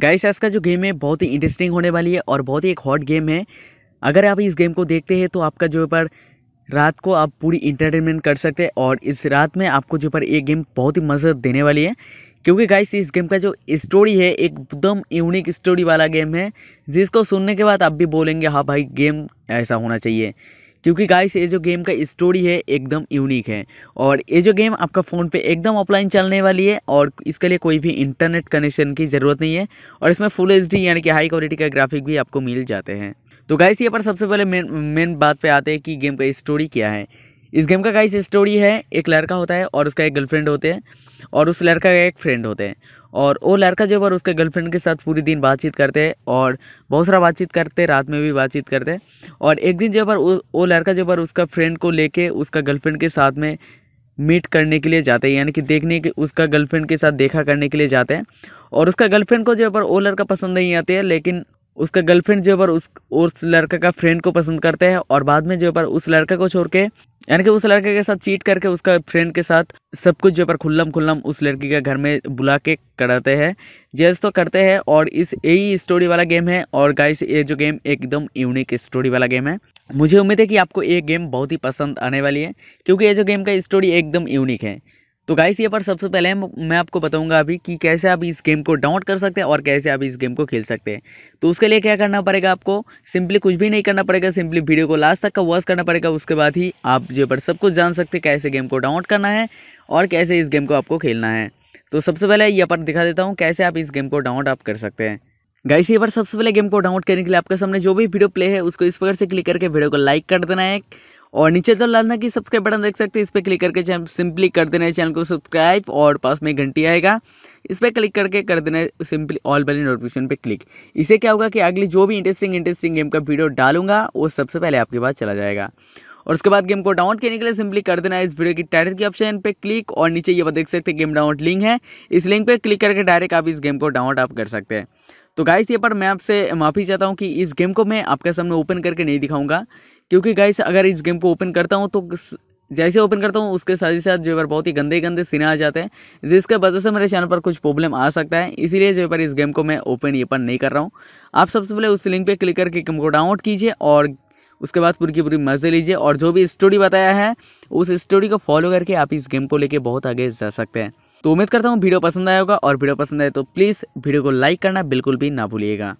guys आज का जो गेम है बहुत ही इंटरेस्टिंग होने वाली है और बहुत ही एक हॉट गेम है अगर आप इस गेम को देखते हैं तो आपका जो पर रात को आप पूरी इंटरटेनमेंट कर सकते हैं और इस रात में आपको जो पर ये गेम बहुत ही मज़ा देने वाली है क्योंकि गाइस इस गेम का जो स्टोरी है एकदम यूनिक स्टोरी वाला गेम है जिसको सुनने के बाद आप भी बोलेंगे हाँ भाई गेम ऐसा होना चाहिए क्योंकि गाइस ये जो गेम का स्टोरी है एकदम यूनिक है और ये जो गेम आपका फ़ोन पे एकदम ऑफलाइन चलने वाली है और इसके लिए कोई भी इंटरनेट कनेक्शन की ज़रूरत नहीं है और इसमें फुल एच यानी कि हाई क्वालिटी का ग्राफिक भी आपको मिल जाते हैं तो गाइस ये पर सबसे पहले मेन मेन बात पर आते हैं कि गेम का स्टोरी क्या है इस गेम का गाइस स्टोरी है एक लड़का होता है और उसका एक गर्लफ्रेंड होते हैं और उस लड़का का एक फ्रेंड होते हैं और वो लड़का जो है उसके गर्लफ्रेंड के साथ पूरी दिन बातचीत करते हैं और बहुत सारा बातचीत करते हैं रात में भी बातचीत करते हैं और एक दिन जो है वो लड़का जो है उसका फ्रेंड को लेके उसका गर्लफ्रेंड के साथ में मीट करने के लिए जाते हैं यानी कि देखने के उसका गर्लफ्रेंड के साथ देखा करने के लिए जाते हैं और उसका गर्लफ्रेंड को जो है वो लड़का पसंद नहीं आती है लेकिन उसका गर्लफ्रेंड जो है उस उस लड़का का फ्रेंड को पसंद करते हैं और बाद में जो है उस लड़का को छोड़ के यानी कि उस लड़के के साथ चीट करके उसका फ्रेंड के साथ सब कुछ जो पर खुल्लम खुल्लम उस लड़की के घर में बुला के कराते हैं जज तो करते हैं और इस यही स्टोरी वाला गेम है और गाइस ये जो गेम एकदम यूनिक स्टोरी वाला गेम है मुझे उम्मीद है कि आपको ये गेम बहुत ही पसंद आने वाली है क्योंकि ये जो गेम का स्टोरी एकदम यूनिक है तो गाइस ये पर सबसे पहले मैं आपको बताऊंगा अभी कि कैसे आप इस गेम को डाउनलोड कर सकते हैं और कैसे आप इस गेम को खेल सकते हैं तो उसके लिए क्या करना पड़ेगा आपको सिंपली कुछ भी नहीं करना पड़ेगा सिंपली वीडियो को लास्ट तक का वॉच करना पड़ेगा उसके बाद ही आप ये पर सब कुछ जान सकते हैं कैसे गेम को डाउनलोड करना है और कैसे इस गेम को आपको खेलना है तो सबसे पहले यह पर दिखा देता हूँ कैसे आप इस गेम को डाउनलोड आप कर सकते हैं गाइस ये पर सबसे पहले गेम को डाउनलोड करने के लिए आपके सामने जो भी वीडियो प्ले है उसको इस प्रकार से क्लिक करके वीडियो को लाइक कर देना है और नीचे तो लाल ना की सब्सक्राइब बटन देख सकते हैं इस पर क्लिक करके सिंपली कर देना है चैनल को सब्सक्राइब और पास में घंटी आएगा इस पर क्लिक करके कर देना है सिंपली ऑल वाली नोटिफिकेशन पे क्लिक इसे क्या होगा कि अगली जो भी इंटरेस्टिंग इंटरेस्टिंग गेम का वीडियो डालूंगा वो सबसे पहले आपके पास चला जाएगा और उसके बाद गेम को डाउनलोड करने के लिए सिंपली कर देना है इस वीडियो की टाइटल के ऑप्शन पे क्लिक और नीचे ये देख सकते हैं गेम डाउनलोड लिंक है इस लिंक पे क्लिक करके डायरेक्ट आप इस गेम को डाउनलोड आप कर सकते हैं तो गाइस ये पर मैं आपसे माफ़ी चाहता हूँ कि इस गेम को मैं आपके सामने ओपन करके नहीं दिखाऊंगा क्योंकि गाइस अगर इस गेम को ओपन करता हूँ तो जैसे ओपन करता हूँ उसके साथ ही साथ जो है बहुत ही गंदे गंदे सीने आ जाते हैं जिसके वजह से मेरे चैनल पर कुछ प्रॉब्लम आ सकता है इसीलिए जो है इस गेम को मैं ओपन पर नहीं कर रहा हूँ आप सबसे पहले उस लिंक पर क्लिक करके गेम को डाउनलोड कीजिए और उसके बाद पूरी की पूरी मज़े लीजिए और जो भी स्टोरी बताया है उस स्टोरी को फॉलो करके आप इस गेम को लेके बहुत आगे जा सकते हैं तो उम्मीद करता हूँ वीडियो पसंद आया होगा और वीडियो पसंद आए तो प्लीज़ वीडियो को लाइक करना बिल्कुल भी ना भूलिएगा